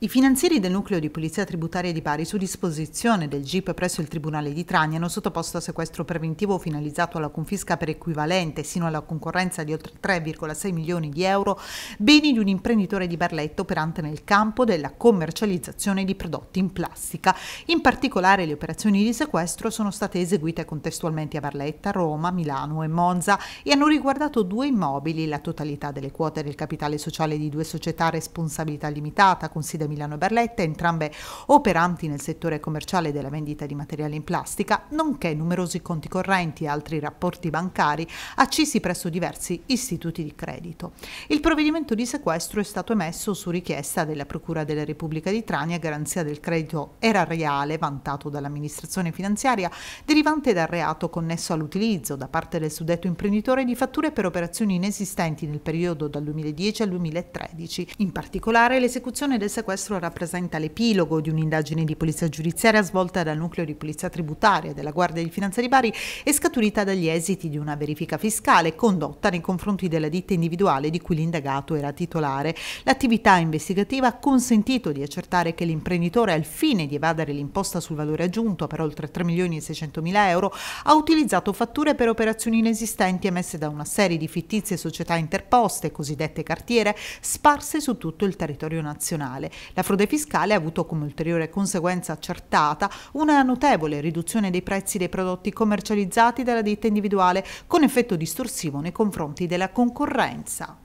I finanzieri del nucleo di polizia tributaria di Bari, su disposizione del GIP presso il Tribunale di Trani, hanno sottoposto a sequestro preventivo finalizzato alla confisca per equivalente, sino alla concorrenza di oltre 3,6 milioni di euro, beni di un imprenditore di Barletto operante nel campo della commercializzazione di prodotti in plastica. In particolare le operazioni di sequestro sono state eseguite contestualmente a Barletta, Roma, Milano e Monza e hanno riguardato due immobili, la totalità delle quote del capitale sociale di due società a responsabilità limitata, considerate aziende Milano Barletta, entrambe operanti nel settore commerciale della vendita di materiale in plastica, nonché numerosi conti correnti e altri rapporti bancari accisi presso diversi istituti di credito. Il provvedimento di sequestro è stato emesso su richiesta della Procura della Repubblica di Trani a garanzia del credito erariale vantato dall'amministrazione finanziaria derivante dal reato connesso all'utilizzo da parte del suddetto imprenditore di fatture per operazioni inesistenti nel periodo dal 2010 al 2013. In particolare l'esecuzione del sequestro sequestro rappresenta l'epilogo di un'indagine di polizia giudiziaria svolta dal nucleo di polizia tributaria della Guardia di Finanza di Bari e scaturita dagli esiti di una verifica fiscale condotta nei confronti della ditta individuale di cui l'indagato era titolare. L'attività investigativa ha consentito di accertare che l'imprenditore, al fine di evadere l'imposta sul valore aggiunto per oltre 3 milioni e 600 mila euro, ha utilizzato fatture per operazioni inesistenti emesse da una serie di fittizie società interposte, cosiddette cartiere, sparse su tutto il territorio nazionale. La frode fiscale ha avuto come ulteriore conseguenza accertata una notevole riduzione dei prezzi dei prodotti commercializzati dalla ditta individuale, con effetto distorsivo nei confronti della concorrenza.